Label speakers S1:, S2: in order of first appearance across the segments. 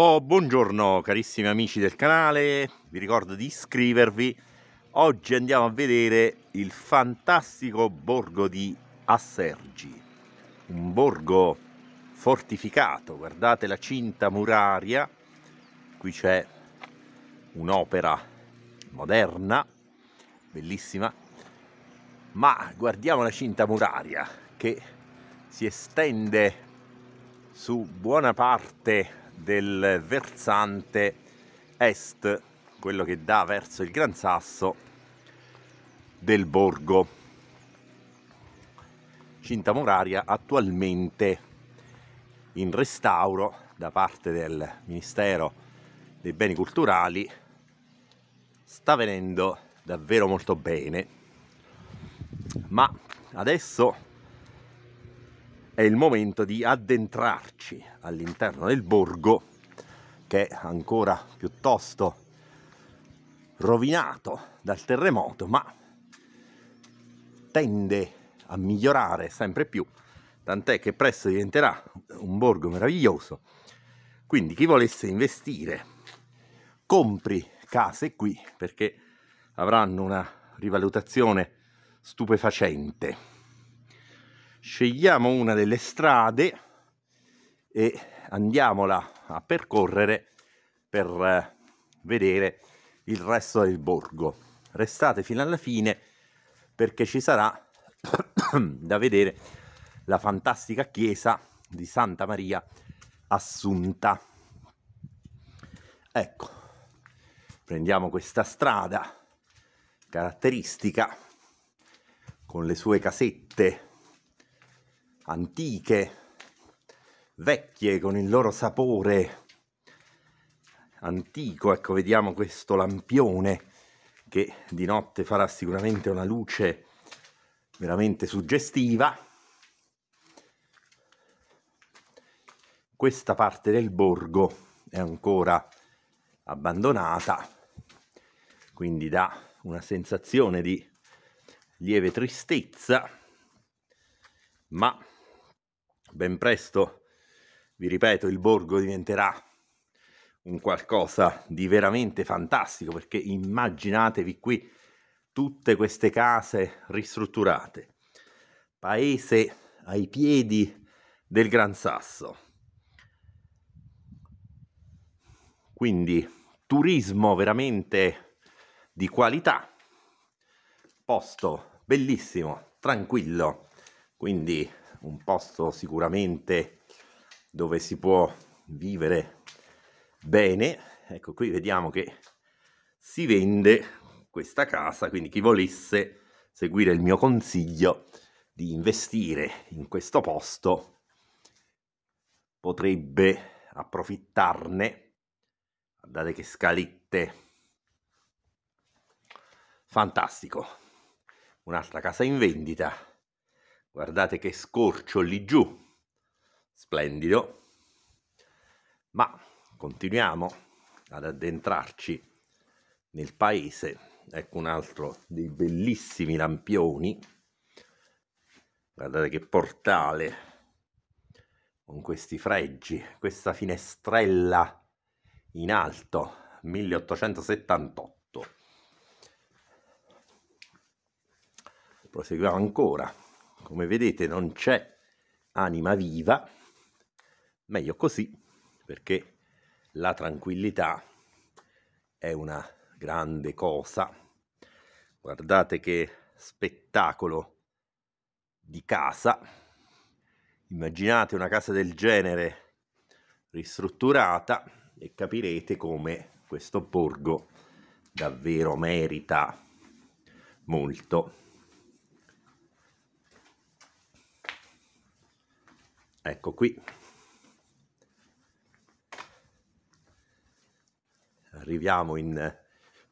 S1: Oh, buongiorno carissimi amici del canale, vi ricordo di iscrivervi. Oggi andiamo a vedere il fantastico borgo di Assergi, un borgo fortificato, guardate la cinta muraria, qui c'è un'opera moderna, bellissima, ma guardiamo la cinta muraria che si estende su buona parte del versante est, quello che dà verso il Gran Sasso del borgo. Cinta muraria attualmente in restauro da parte del Ministero dei Beni Culturali sta venendo davvero molto bene ma adesso è il momento di addentrarci all'interno del borgo che è ancora piuttosto rovinato dal terremoto ma tende a migliorare sempre più tant'è che presto diventerà un borgo meraviglioso quindi chi volesse investire compri case qui perché avranno una rivalutazione stupefacente scegliamo una delle strade e andiamola a percorrere per eh, vedere il resto del borgo. Restate fino alla fine perché ci sarà da vedere la fantastica chiesa di Santa Maria Assunta. Ecco, prendiamo questa strada caratteristica con le sue casette antiche, vecchie con il loro sapore antico. Ecco, vediamo questo lampione che di notte farà sicuramente una luce veramente suggestiva. Questa parte del borgo è ancora abbandonata, quindi dà una sensazione di lieve tristezza, ma ben presto, vi ripeto, il borgo diventerà un qualcosa di veramente fantastico, perché immaginatevi qui tutte queste case ristrutturate, paese ai piedi del Gran Sasso. Quindi turismo veramente di qualità, posto bellissimo, tranquillo, quindi un posto sicuramente dove si può vivere bene. Ecco qui vediamo che si vende questa casa, quindi chi volesse seguire il mio consiglio di investire in questo posto potrebbe approfittarne. Guardate che scalette. Fantastico. Un'altra casa in vendita Guardate che scorcio lì giù. Splendido. Ma continuiamo ad addentrarci nel paese. Ecco un altro dei bellissimi lampioni. Guardate che portale con questi freggi, questa finestrella in alto, 1878. Proseguiamo ancora. Come vedete non c'è anima viva, meglio così, perché la tranquillità è una grande cosa. Guardate che spettacolo di casa. Immaginate una casa del genere ristrutturata e capirete come questo borgo davvero merita molto. ecco qui arriviamo in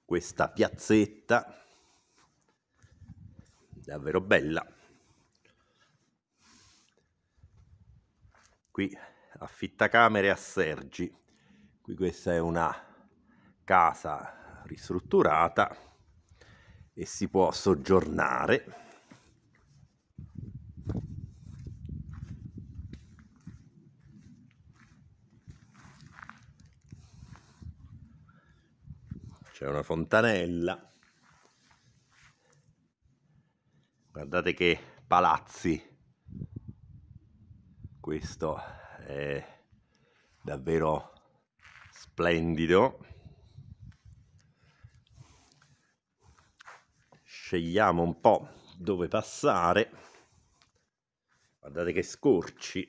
S1: questa piazzetta davvero bella qui affittacamere a Sergi qui questa è una casa ristrutturata e si può soggiornare c'è una fontanella. Guardate che palazzi. Questo è davvero splendido. Scegliamo un po' dove passare. Guardate che scorci.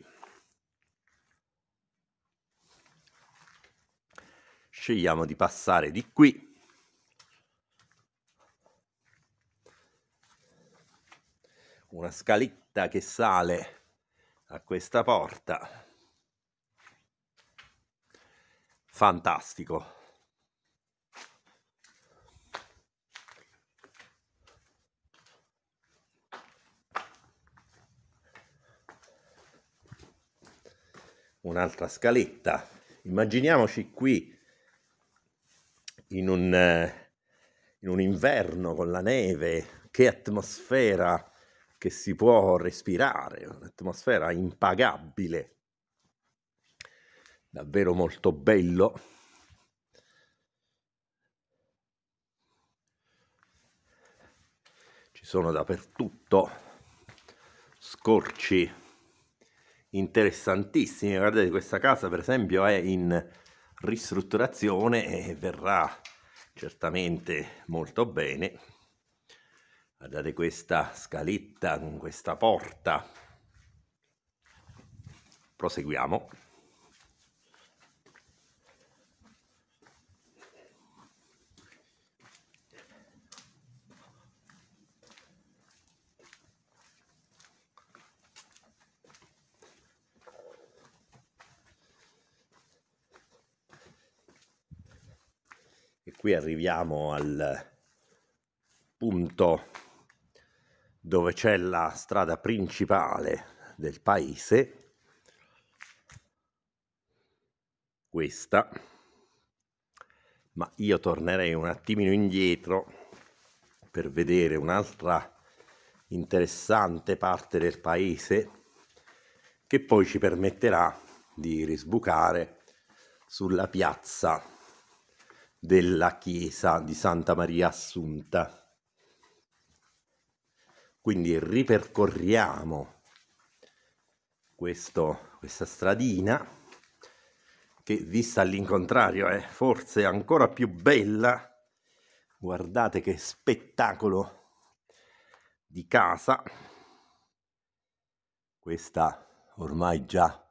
S1: Scegliamo di passare di qui una scaletta che sale a questa porta. Fantastico. Un'altra scaletta. Immaginiamoci qui in un, eh, in un inverno con la neve, che atmosfera che si può respirare, un'atmosfera impagabile, davvero molto bello. Ci sono dappertutto scorci interessantissimi, guardate questa casa per esempio è in ristrutturazione e verrà certamente molto bene. Guardate questa scaletta con questa porta. Proseguiamo. E qui arriviamo al punto dove c'è la strada principale del paese, questa, ma io tornerei un attimino indietro per vedere un'altra interessante parte del paese che poi ci permetterà di risbucare sulla piazza della chiesa di Santa Maria Assunta. Quindi ripercorriamo questo, questa stradina che vista all'incontrario è forse ancora più bella. Guardate che spettacolo di casa. Questa ormai già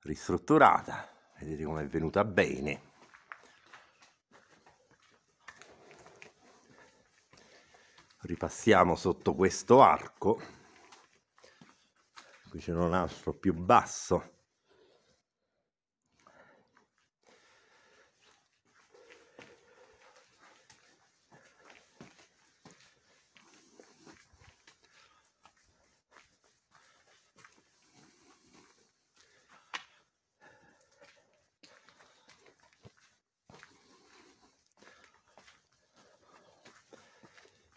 S1: ristrutturata, vedete come è venuta bene. ripassiamo sotto questo arco qui c'è un altro più basso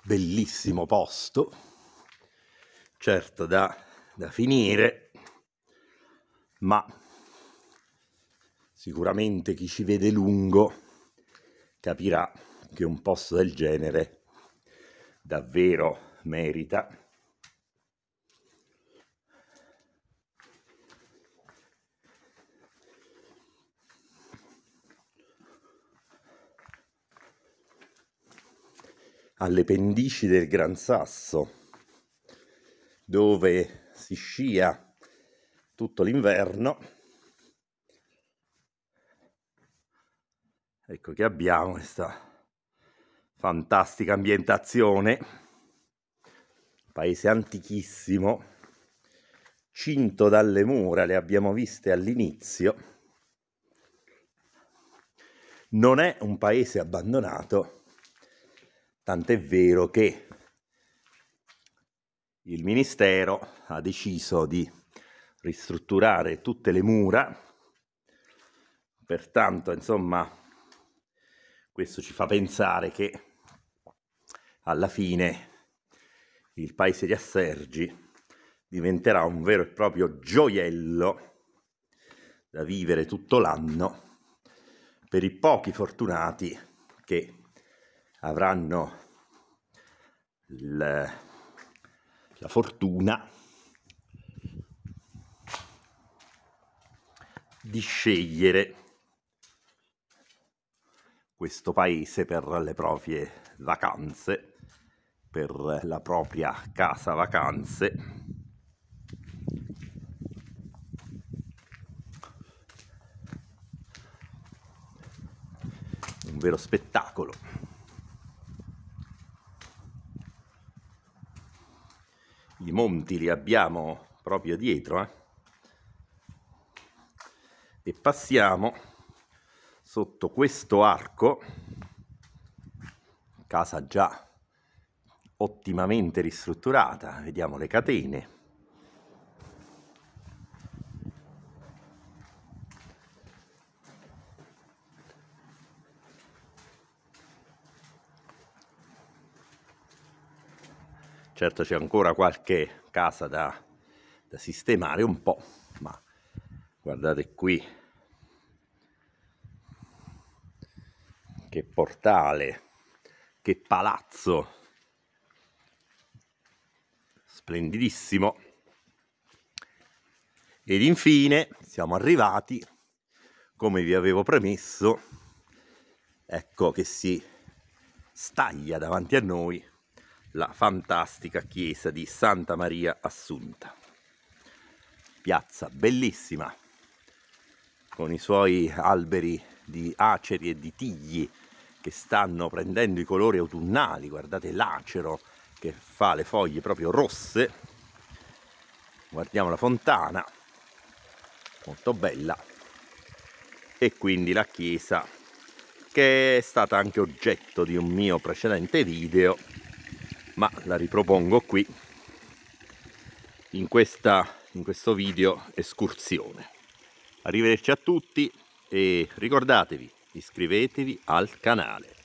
S1: bellissimo posto, certo da, da finire, ma sicuramente chi ci vede lungo capirà che un posto del genere davvero merita alle pendici del Gran Sasso, dove si scia tutto l'inverno. Ecco che abbiamo questa fantastica ambientazione, paese antichissimo, cinto dalle mura, le abbiamo viste all'inizio. Non è un paese abbandonato, tant'è vero che il Ministero ha deciso di ristrutturare tutte le mura, pertanto insomma questo ci fa pensare che alla fine il paese di Assergi diventerà un vero e proprio gioiello da vivere tutto l'anno per i pochi fortunati che avranno il, la fortuna di scegliere questo paese per le proprie vacanze, per la propria casa vacanze. Un vero spettacolo. i monti li abbiamo proprio dietro eh? e passiamo sotto questo arco casa già ottimamente ristrutturata vediamo le catene Certo c'è ancora qualche casa da, da sistemare un po', ma guardate qui che portale, che palazzo splendidissimo. Ed infine siamo arrivati, come vi avevo premesso, ecco che si staglia davanti a noi la fantastica chiesa di Santa Maria Assunta. Piazza bellissima, con i suoi alberi di aceri e di tigli che stanno prendendo i colori autunnali, guardate l'acero che fa le foglie proprio rosse, guardiamo la fontana, molto bella, e quindi la chiesa che è stata anche oggetto di un mio precedente video ma la ripropongo qui in, questa, in questo video escursione. Arrivederci a tutti e ricordatevi, iscrivetevi al canale.